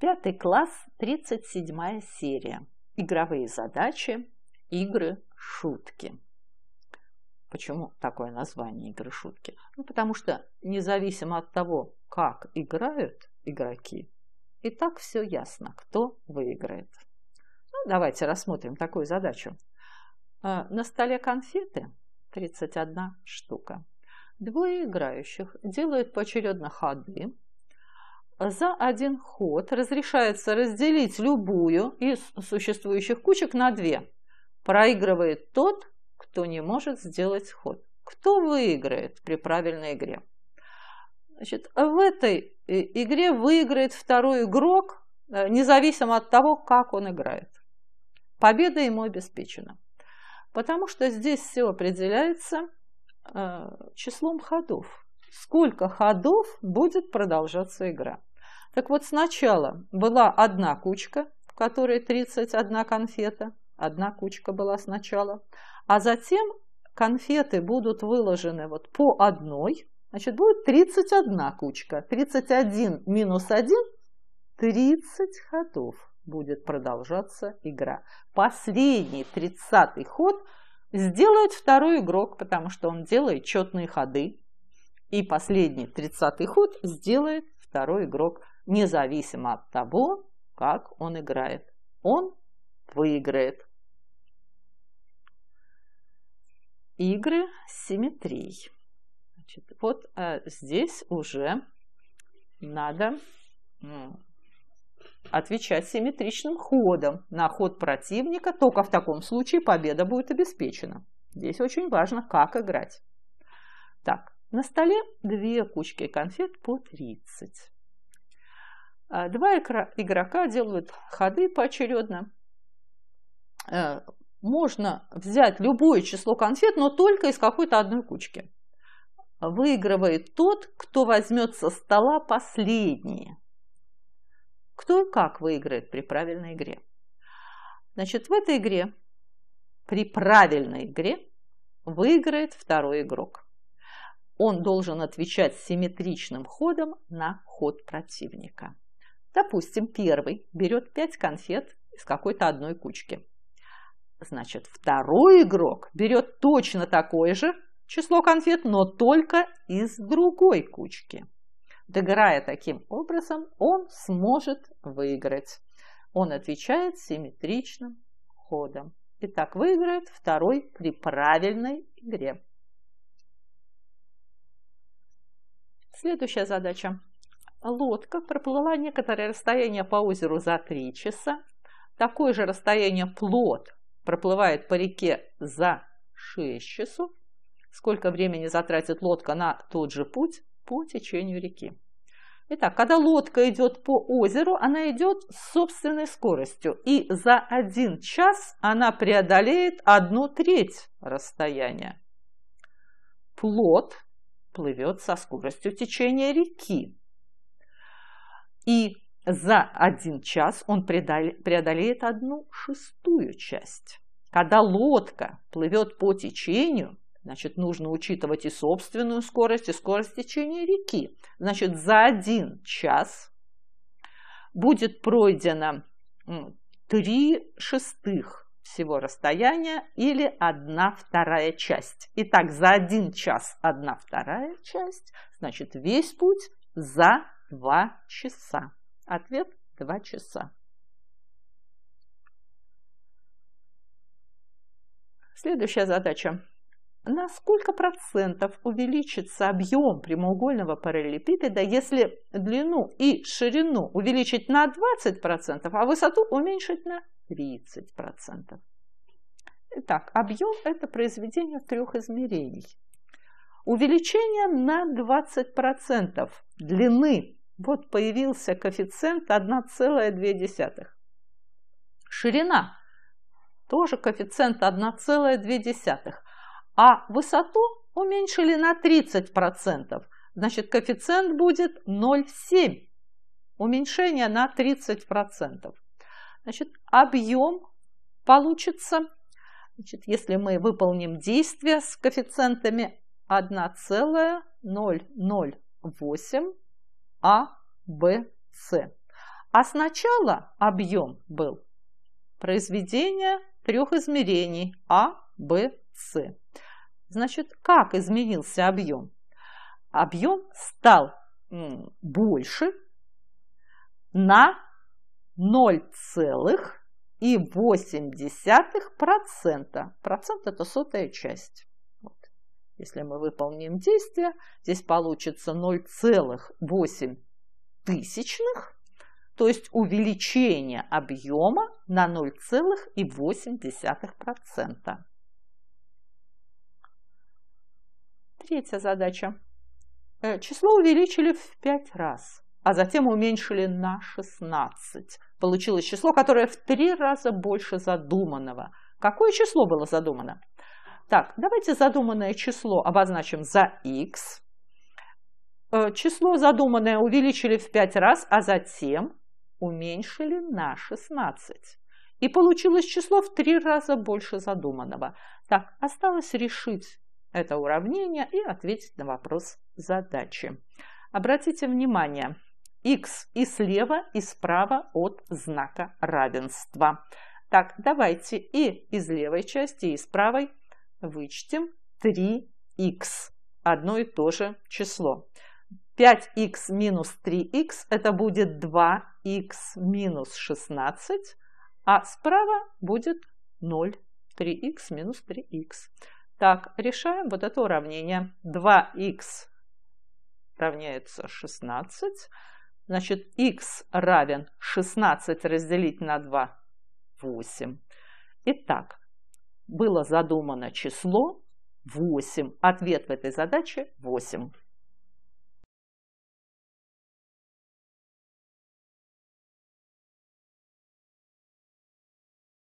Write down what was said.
Пятый класс, 37 серия. Игровые задачи, игры, шутки. Почему такое название игры шутки? Ну, потому что независимо от того, как играют игроки, и так все ясно, кто выиграет. Ну, давайте рассмотрим такую задачу. А, на столе конфеты 31 штука. Двое играющих делают поочередно ходы, за один ход разрешается разделить любую из существующих кучек на две. Проигрывает тот, кто не может сделать ход. Кто выиграет при правильной игре? Значит, в этой э, игре выиграет второй игрок, э, независимо от того, как он играет. Победа ему обеспечена. Потому что здесь все определяется э, числом ходов. Сколько ходов будет продолжаться игра. Так вот, сначала была одна кучка, в которой 31 конфета. Одна кучка была сначала. А затем конфеты будут выложены вот по одной. Значит, будет 31 кучка. 31 минус 1 – 30 ходов будет продолжаться игра. Последний 30-й ход сделает второй игрок, потому что он делает четные ходы. И последний 30-й ход сделает второй игрок, независимо от того, как он играет. Он выиграет. Игры симметрий. Значит, вот э, здесь уже надо отвечать симметричным ходом на ход противника. Только в таком случае победа будет обеспечена. Здесь очень важно, как играть. Так, на столе две кучки конфет по 30. А, два игрока делают ходы поочередно. А, можно взять любое число конфет, но только из какой-то одной кучки. Выигрывает тот, кто возьмет со стола последние. Кто и как выиграет при правильной игре. Значит, в этой игре, при правильной игре, выиграет второй игрок – он должен отвечать симметричным ходом на ход противника. Допустим, первый берет 5 конфет из какой-то одной кучки. Значит, второй игрок берет точно такое же число конфет, но только из другой кучки. Догорая таким образом, он сможет выиграть. Он отвечает симметричным ходом. И так выиграет второй при правильной игре. Следующая задача. Лодка проплыла некоторое расстояние по озеру за 3 часа. Такое же расстояние плод проплывает по реке за 6 часов. Сколько времени затратит лодка на тот же путь по течению реки. Итак, когда лодка идет по озеру, она идет с собственной скоростью. И за один час она преодолеет одну треть расстояния. Плод плывет со скоростью течения реки. И за один час он преодолеет одну шестую часть. Когда лодка плывет по течению, значит, нужно учитывать и собственную скорость, и скорость течения реки. Значит, за один час будет пройдено три шестых всего расстояния или одна вторая часть. Итак, за один час одна вторая часть, значит, весь путь за два часа. Ответ два часа. Следующая задача. На сколько процентов увеличится объем прямоугольного параллелепипеда, если длину и ширину увеличить на 20%, а высоту уменьшить на 30%. Итак, объем – это произведение трех измерений. Увеличение на 20% длины. Вот появился коэффициент 1,2. Ширина – тоже коэффициент 1,2. А высоту уменьшили на 30%. Значит, коэффициент будет 0,7. Уменьшение на 30%. Значит, объем получится, значит, если мы выполним действие с коэффициентами 1,008 А, Б, С. А сначала объем был произведение трех измерений А, Б, С. Значит, как изменился объем? Объем стал больше на 0,8%. Процент – это сотая часть. Вот. Если мы выполним действие, здесь получится 0,8 тысячных, то есть увеличение объема на 0,8%. Третья задача. Э, число увеличили в 5 раз а затем уменьшили на 16. Получилось число, которое в три раза больше задуманного. Какое число было задумано? Так, давайте задуманное число обозначим за x. Э, число задуманное увеличили в 5 раз, а затем уменьшили на 16. И получилось число в три раза больше задуманного. Так, осталось решить это уравнение и ответить на вопрос задачи. Обратите внимание – x и слева, и справа от знака равенства. Так, давайте и из левой части, и из правой вычтем 3 x Одно и то же число. 5х минус 3х это будет 2х минус 16, а справа будет 0. 3х минус 3х. Так, решаем вот это уравнение. 2х равняется 16. Значит, x равен 16 разделить на 2 – 8. Итак, было задумано число 8. Ответ в этой задаче 8.